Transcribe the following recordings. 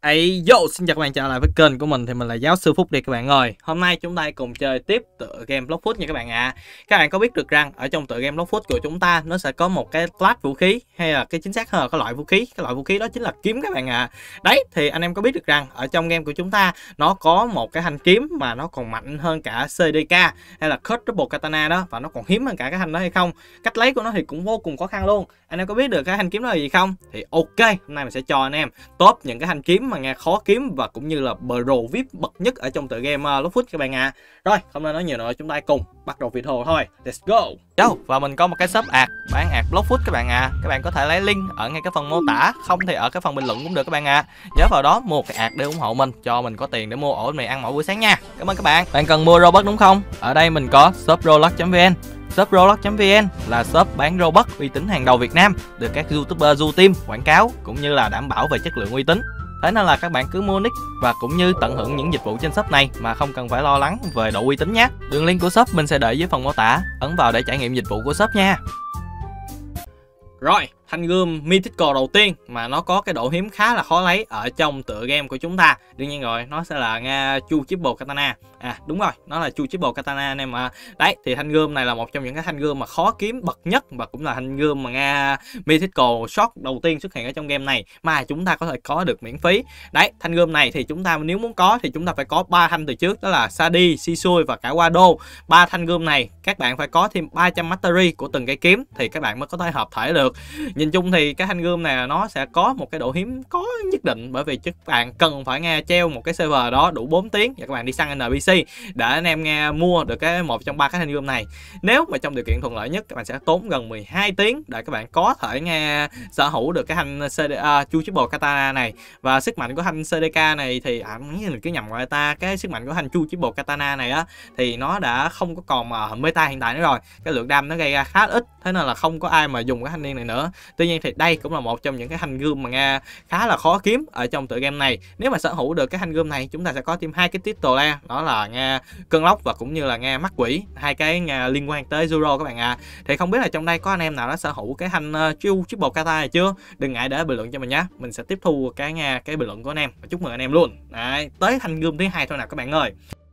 ấy yo xin chào các bạn trở lại với kênh của mình thì mình là giáo sư phúc điệp các bạn ơi hôm nay chúng ta cùng chơi tiếp tựa game blockfoot nha các bạn ạ à. các bạn có biết được rằng ở trong tựa game blockfoot của chúng ta nó sẽ có một cái class vũ khí hay là cái chính xác hơn là cái loại vũ khí cái loại vũ khí đó chính là kiếm các bạn ạ à. đấy thì anh em có biết được rằng ở trong game của chúng ta nó có một cái hành kiếm mà nó còn mạnh hơn cả cdk hay là cut double katana đó và nó còn hiếm hơn cả cái hành đó hay không cách lấy của nó thì cũng vô cùng khó khăn luôn anh em có biết được cái hành kiếm đó là gì không thì ok hôm nay mình sẽ cho anh em top những cái hành kiếm mà nghe khó kiếm và cũng như là pro VIP bậc nhất ở trong tựa game uh, ờ, Lootfoot các bạn ạ. À. Rồi, không nên nói nhiều nữa, chúng ta cùng bắt đầu video thôi. Let's go. Đâu, và mình có một cái shop ạc, bán ạc Lootfoot các bạn ạ. À. Các bạn có thể lấy link ở ngay cái phần mô tả, không thì ở cái phần bình luận cũng được các bạn ạ. À. Nhớ vào đó một cái ạc để ủng hộ mình cho mình có tiền để mua ổ này ăn mỗi buổi sáng nha. Cảm ơn các bạn. Bạn cần mua Robux đúng không? Ở đây mình có shop roblox.vn Shop Roblox.vn là shop bán Robux uy tín hàng đầu Việt Nam được các YouTuber du team quảng cáo cũng như là đảm bảo về chất lượng uy tín. Thế nên là các bạn cứ mua nick và cũng như tận hưởng những dịch vụ trên shop này mà không cần phải lo lắng về độ uy tín nhé. Đường link của shop mình sẽ để dưới phần mô tả, ấn vào để trải nghiệm dịch vụ của shop nha. Rồi, thanh gươm mythical đầu tiên mà nó có cái độ hiếm khá là khó lấy ở trong tựa game của chúng ta đương nhiên rồi nó sẽ là nga chu triple katana à đúng rồi nó là chu triple katana anh em mà đấy thì thanh gươm này là một trong những cái thanh gươm mà khó kiếm bậc nhất và cũng là thanh gươm mà nga mythical shot đầu tiên xuất hiện ở trong game này mà chúng ta có thể có được miễn phí đấy thanh gươm này thì chúng ta nếu muốn có thì chúng ta phải có ba thanh từ trước đó là sadi shisui và cả wado ba thanh gươm này các bạn phải có thêm 300 mastery của từng cây kiếm thì các bạn mới có thể hợp thể được nhìn chung thì cái thanh gươm này nó sẽ có một cái độ hiếm có nhất định bởi vì các bạn cần phải nghe treo một cái server đó đủ 4 tiếng và các bạn đi săn NPC để anh em nghe mua được cái một trong ba cái thanh gươm này nếu mà trong điều kiện thuận lợi nhất các bạn sẽ tốn gần 12 tiếng để các bạn có thể nghe sở hữu được cái thanh CD, uh, à, chu chibo katana này và sức mạnh của thanh CDK này thì ảnh à, mình cái nhầm gọi ta cái sức mạnh của thanh chu chibo katana này á thì nó đã không có còn mà meta hiện tại nữa rồi cái lượng đam nó gây ra khá ít thế nên là không có ai mà dùng cái thanh niên này nữa tuy nhiên thì đây cũng là một trong những cái thanh gươm mà nga khá là khó kiếm ở trong tựa game này nếu mà sở hữu được cái thanh gươm này chúng ta sẽ có thêm hai cái title ra đó là nga cơn lốc và cũng như là nga mắt quỷ hai cái nga liên quan tới zoro các bạn ạ à. thì không biết là trong đây có anh em nào đã sở hữu cái thanh uh, ờ, chiêu triple kata này chưa đừng ngại để bình luận cho mình nhé mình sẽ tiếp thu cái nga cái bình luận của anh em và chúc mừng anh em luôn Đấy, tới thanh gươm thứ hai thôi nào các bạn ơi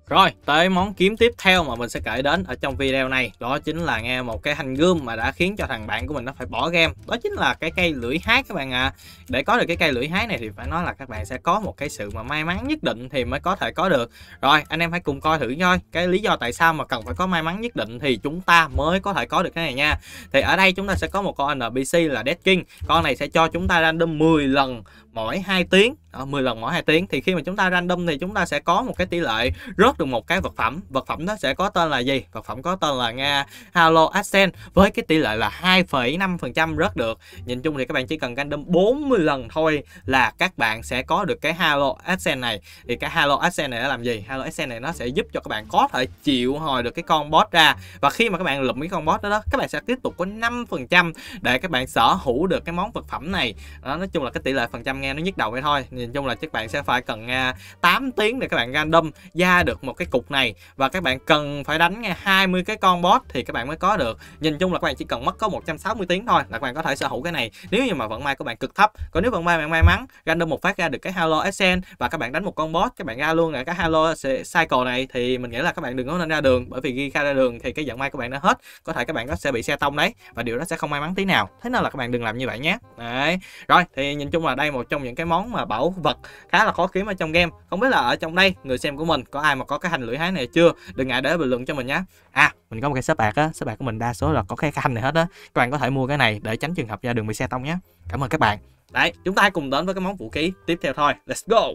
rồi, tới món kiếm tiếp theo mà mình sẽ kể đến ở trong video này Đó chính là nghe một cái hành gươm mà đã khiến cho thằng bạn của mình nó phải bỏ game Đó chính là cái cây lưỡi hái các bạn ạ à. Để có được cái cây lưỡi hái này thì phải nói là các bạn sẽ có một cái sự mà may mắn nhất định thì mới có thể có được Rồi, anh em hãy cùng coi thử coi Cái lý do tại sao mà cần phải có may mắn nhất định thì chúng ta mới có thể có được cái này nha Thì ở đây chúng ta sẽ có một con NPC là Dead King Con này sẽ cho chúng ta random 10 lần mỗi 2 tiếng đó, ờ, 10 lần mỗi 2 tiếng thì khi mà chúng ta random thì chúng ta sẽ có một cái tỷ lệ rớt được một cái vật phẩm vật phẩm đó sẽ có tên là gì vật phẩm có tên là nga halo ascent với cái tỷ lệ là 2,5% rớt được nhìn chung thì các bạn chỉ cần random 40 lần thôi là các bạn sẽ có được cái halo ascent này thì cái halo ascent này nó làm gì halo ascent này nó sẽ giúp cho các bạn có thể chịu hồi được cái con boss ra và khi mà các bạn lụm cái con boss đó, đó các bạn sẽ tiếp tục có 5% để các bạn sở hữu được cái món vật phẩm này đó, nói chung là cái tỷ lệ phần trăm nghe nghe nó nhức đầu vậy thôi nhìn chung là các bạn sẽ phải cần nghe 8 tiếng để các bạn random ra được một cái cục này và các bạn cần phải đánh nghe 20 cái con boss thì các bạn mới có được nhìn chung là các bạn chỉ cần mất có 160 tiếng thôi là các bạn có thể sở hữu cái này nếu như mà vận may của bạn cực thấp còn nếu vận may bạn may mắn random một phát ra được cái halo essence và các bạn đánh một con boss các bạn ra luôn là cái halo cycle này thì mình nghĩ là các bạn đừng có nên ra đường bởi vì khi ra đường thì cái vận may của bạn nó hết có thể các bạn nó sẽ bị xe tông đấy và điều đó sẽ không may mắn tí nào thế nên là các bạn đừng làm như vậy nhé đấy rồi thì nhìn chung là đây một trong những cái món mà bảo vật khá là khó kiếm ở trong game không biết là ở trong đây người xem của mình có ai mà có cái hành lưỡi hái này chưa đừng ngại để bình luận cho mình nhé à mình có một cái sắp bạc á sắp bạc của mình đa số là có cái hành này hết á các bạn có thể mua cái này để tránh trường hợp ra đường bị xe tông nhé cảm ơn các bạn đấy chúng ta cùng đến với cái món vũ khí tiếp theo thôi let's go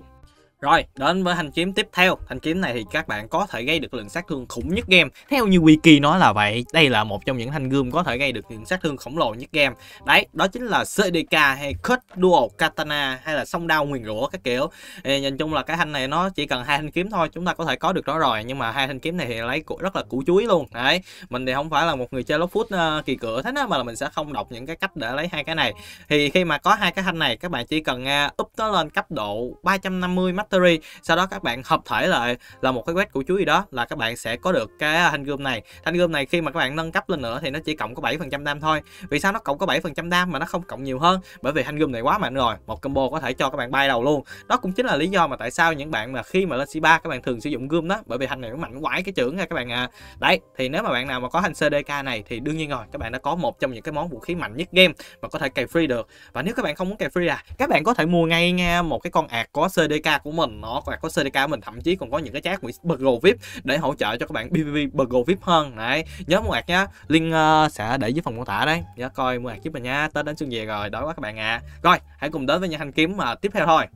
rồi, đến với thanh kiếm tiếp theo. Thanh kiếm này thì các bạn có thể gây được lượng sát thương khủng nhất game. Theo như wiki nói là vậy, đây là một trong những thanh gươm có thể gây được lượng sát thương khổng lồ nhất game. Đấy, đó chính là CDK hay Cut Dual Katana hay là song đao nguyền rủa các kiểu. Thì nhìn chung là cái thanh này nó chỉ cần hai thanh kiếm thôi, chúng ta có thể có được nó rồi. Nhưng mà hai thanh kiếm này thì lấy rất là củ chuối luôn. Đấy, mình thì không phải là một người chơi lốc foot uh, kỳ cửa thế đó mà là mình sẽ không đọc những cái cách để lấy hai cái này. Thì khi mà có hai cái thanh này, các bạn chỉ cần uh, up nó lên cấp độ 350 mắt factory sau đó các bạn hợp thể lại là một cái quét của chuối gì đó là các bạn sẽ có được cái à, thanh gươm này thanh gươm này khi mà các bạn nâng cấp lên nữa thì nó chỉ cộng có 7% dam thôi vì sao nó cộng có 7% dam mà nó không cộng nhiều hơn bởi vì thanh gươm này quá mạnh rồi một combo có thể cho các bạn bay đầu luôn đó cũng chính là lý do mà tại sao những bạn mà khi mà lên C3 các bạn thường sử dụng gươm đó bởi vì thanh này nó mạnh quái cái trưởng nha các bạn à đấy thì nếu mà bạn nào mà có thanh CDK này thì đương nhiên rồi các bạn đã có một trong những cái món vũ khí mạnh nhất game mà có thể cày free được và nếu các bạn không muốn cày free à các bạn có thể mua ngay nha một cái con ạt có CDK của mình mình nó và có CDK của mình thậm chí còn có những cái chat của Burgo VIP để hỗ trợ cho các bạn PvP Burgo VIP hơn đấy nhớ mua ạc nhá link uh, sẽ để dưới phần mô tả đấy nhớ coi mua ạc giúp mình nha tết đến xuân về rồi đó quá các bạn à rồi hãy cùng đến với những thanh kiếm mà ờ, tiếp theo thôi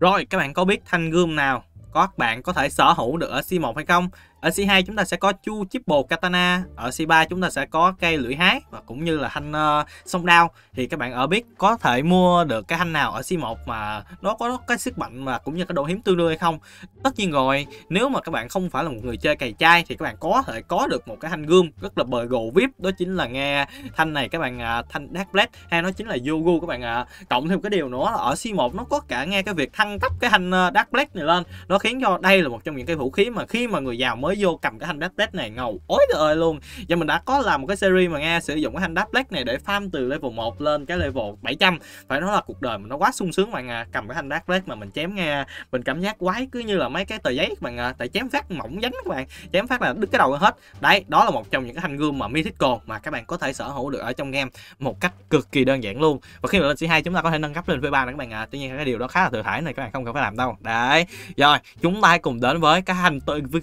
rồi các bạn có biết thanh gươm nào các bạn có thể sở hữu được ở C1 hay không ở C2 chúng ta sẽ có Chu chip Triple Katana, ở C3 chúng ta sẽ có cây lưỡi hái và cũng như là thanh uh, ờ, song đao thì các bạn ở biết có thể mua được cái thanh nào ở C1 mà nó có cái sức mạnh và cũng như cái độ hiếm tương đương hay không. Tất nhiên rồi, nếu mà các bạn không phải là một người chơi cày chai thì các bạn có thể có được một cái thanh gươm rất là bời gồ vip đó chính là nghe thanh này các bạn uh, thanh Dark Blade hay nó chính là Yogu các bạn ạ. Ờ. Uh, cộng thêm cái điều nữa là ở C1 nó có cả nghe cái việc thăng cấp cái thanh uh, Dark Blade này lên. Nó khiến cho đây là một trong những cái vũ khí mà khi mà người giàu mới mới vô cầm cái thanh đáp Black này ngầu ối trời ơi luôn và mình đã có làm một cái series mà nghe sử dụng cái thanh đáp Black này để farm từ level 1 lên cái level 700 phải nói là cuộc đời mình nó quá sung sướng bạn à cầm cái thanh đáp Black mà mình chém nghe mình cảm giác quái cứ như là mấy cái tờ giấy bạn à tại chém phát mỏng dánh các bạn chém phát là đứt cái đầu hết đấy đó là một trong những cái thanh gươm mà mythical mà các bạn có thể sở hữu được ở trong game một cách cực kỳ đơn giản luôn và khi mà lên c hai chúng ta có thể nâng cấp lên v ba nữa các bạn à. tuy nhiên cái điều đó khá là thừa thải này các bạn không cần phải làm đâu đấy rồi chúng ta hãy cùng đến với cái thanh với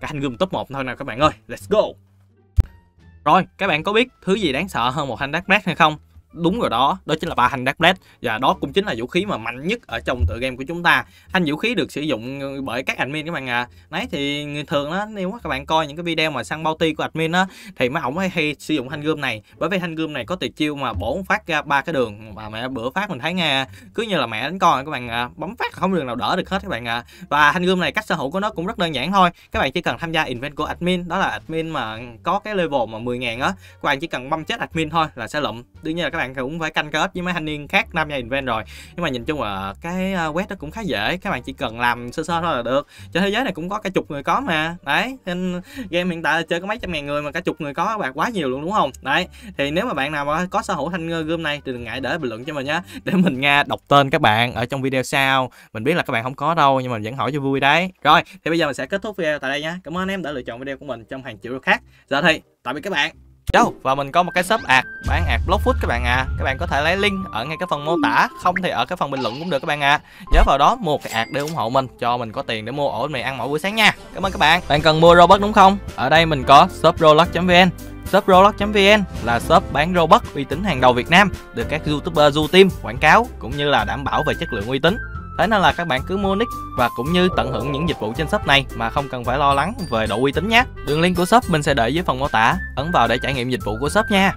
cả thanh gươm top 1 thôi nào các bạn ơi let's go rồi các bạn có biết thứ gì đáng sợ hơn một thanh đắt nát hay không đúng rồi đó đó chính là ba hành dark blade và đó cũng chính là vũ khí mà mạnh nhất ở trong tựa game của chúng ta thanh vũ khí được sử dụng bởi các admin các bạn à nãy thì thường đó nếu các bạn coi những cái video mà săn bounty của admin á thì mấy ổng hay, hay sử dụng thanh gươm này bởi vì thanh gươm này có tuyệt chiêu mà bổ phát ra ba cái đường mà mẹ bữa phát mình thấy nghe cứ như là mẹ đánh con các bạn à, bấm phát không đường nào đỡ được hết các bạn à và thanh gươm này cách sở hữu của nó cũng rất đơn giản thôi các bạn chỉ cần tham gia event của admin đó là admin mà có cái level mà 10.000 á các bạn chỉ cần băm chết admin thôi là sẽ lụm đương nhiên là các bạn bạn cũng phải canh kết với mấy thanh niên khác tham gia event rồi nhưng mà nhìn chung là cái ờ, web nó cũng khá dễ các bạn chỉ cần làm sơ sơ thôi là được trên thế giới này cũng có cả chục người có mà đấy nên game hiện tại là chơi có mấy trăm ngàn người mà cả chục người có các bạn quá nhiều luôn đúng không đấy thì nếu mà bạn nào mà có sở hữu thanh game này thì đừng ngại để bình luận cho mình nhé để mình nghe đọc tên các bạn ở trong video sau mình biết là các bạn không có đâu nhưng mà mình vẫn hỏi cho vui đấy rồi thì bây giờ mình sẽ kết thúc video tại đây nhé cảm ơn em đã lựa chọn video của mình trong hàng triệu khác giờ thì tạm biệt các bạn đâu và mình có một cái shop ạt bán ạt blockfood các bạn à các bạn có thể lấy link ở ngay cái phần mô tả không thì ở cái phần bình luận cũng được các bạn à nhớ vào đó một cái ạt để ủng hộ mình cho mình có tiền để mua ổ mì ăn mỗi buổi sáng nha cảm ơn các bạn bạn cần mua robot đúng không ở đây mình có shop roblox vn Shop Roblox.vn là shop bán robot uy tín hàng đầu Việt Nam được các YouTuber du team quảng cáo cũng như là đảm bảo về chất lượng uy tín. Thế nên là các bạn cứ mua nick và cũng như tận hưởng những dịch vụ trên shop này mà không cần phải lo lắng về độ uy tín nhé. Đường link của shop mình sẽ để dưới phần mô tả, ấn vào để trải nghiệm dịch vụ của shop nha.